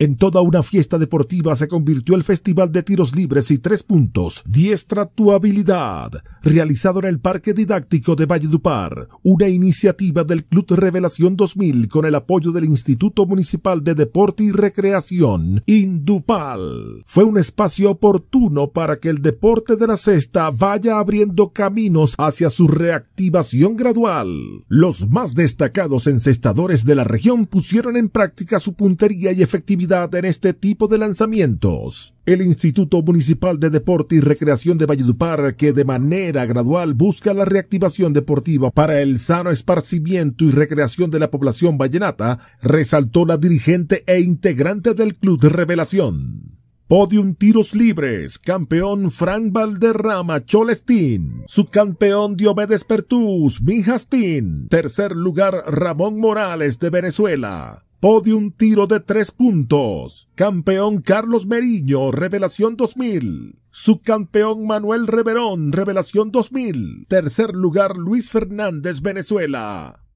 En toda una fiesta deportiva se convirtió el Festival de Tiros Libres y Tres Puntos, Diestra tu Habilidad, realizado en el Parque Didáctico de Valledupar, una iniciativa del Club Revelación 2000 con el apoyo del Instituto Municipal de Deporte y Recreación, Indupal. Fue un espacio oportuno para que el deporte de la cesta vaya abriendo caminos hacia su reactivación gradual. Los más destacados encestadores de la región pusieron en práctica su puntería y efectividad en este tipo de lanzamientos. El Instituto Municipal de Deporte y Recreación de Valledupar, que de manera gradual busca la reactivación deportiva para el sano esparcimiento y recreación de la población vallenata, resaltó la dirigente e integrante del Club Revelación. Podium Tiros Libres, campeón Frank Valderrama Cholestín, subcampeón Diomedes Pertus Mijastín, tercer lugar Ramón Morales de Venezuela, Podium tiro de tres puntos. Campeón Carlos Meriño, Revelación 2000. Subcampeón Manuel Reverón, Revelación 2000. Tercer lugar Luis Fernández, Venezuela.